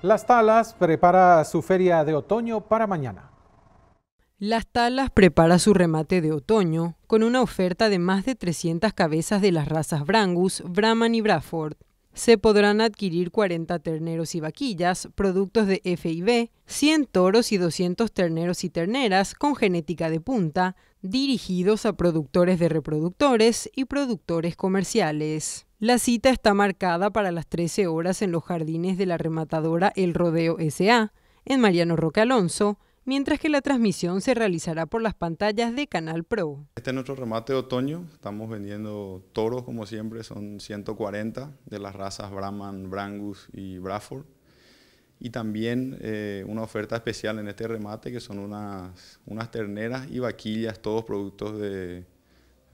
Las Talas prepara su feria de otoño para mañana. Las Talas prepara su remate de otoño con una oferta de más de 300 cabezas de las razas Brangus, Brahman y Braford se podrán adquirir 40 terneros y vaquillas, productos de FIB, 100 toros y 200 terneros y terneras con genética de punta, dirigidos a productores de reproductores y productores comerciales. La cita está marcada para las 13 horas en los jardines de la rematadora El Rodeo SA, en Mariano Roque Alonso, mientras que la transmisión se realizará por las pantallas de Canal Pro. Este es nuestro remate de otoño, estamos vendiendo toros como siempre, son 140 de las razas Brahman, Brangus y Braford. Y también eh, una oferta especial en este remate que son unas, unas terneras y vaquillas, todos productos de,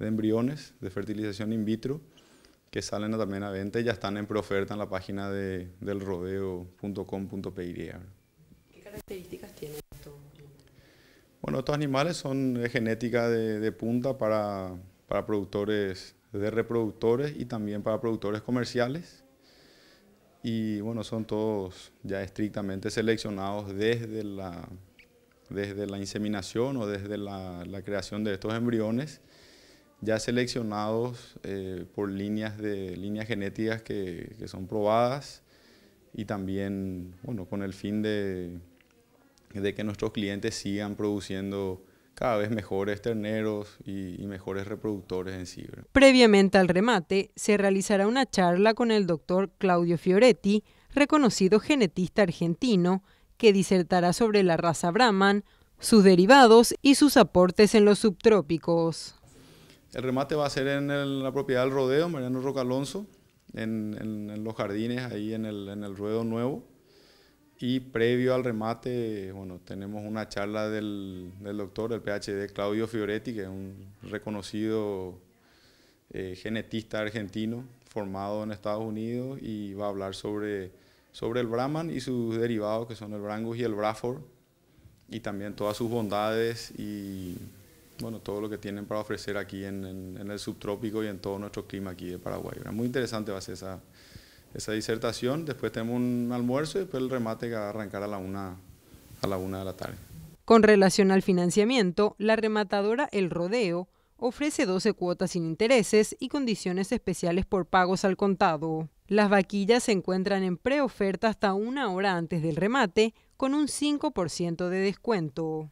embriones, de fertilización in vitro, que salen también a venta y ya están en preoferta en la página de, del ¿Qué características tiene? Bueno, estos animales son de genética de, punta para, productores de reproductores y también para productores comerciales. Y bueno, son todos ya estrictamente seleccionados desde la, desde la inseminación o desde la, la creación de estos embriones, ya seleccionados eh, por líneas, de, líneas genéticas que, que son probadas y también bueno, con el fin de de que nuestros clientes sigan produciendo cada vez mejores terneros y, mejores reproductores en sí. Previamente al remate, se realizará una charla con el doctor Claudio Fioretti, reconocido genetista argentino, que disertará sobre la raza Brahman, sus derivados y sus aportes en los subtrópicos. El remate va a ser en la propiedad del rodeo, Mariano Roca Alonso, en, los jardines, ahí en el, en el ruedo nuevo. Y previo al remate, bueno, tenemos una charla del, doctor, el PhD Claudio Fioretti, que es un reconocido eh, genetista argentino formado en Estados Unidos y va a hablar sobre, sobre el Brahman y sus derivados, que son el Brangus y el Braford, y también todas sus bondades y bueno, todo lo que tienen para ofrecer aquí en, el subtrópico y en todo nuestro clima aquí de Paraguay. Muy interesante va a ser esa, esa disertación, después tenemos un almuerzo y después el remate va a arrancar a la una, a la una de la tarde. Con relación al financiamiento, la rematadora El Rodeo ofrece 12 cuotas sin intereses y condiciones especiales por pagos al contado. Las vaquillas se encuentran en preoferta hasta una hora antes del remate con un 5% de descuento.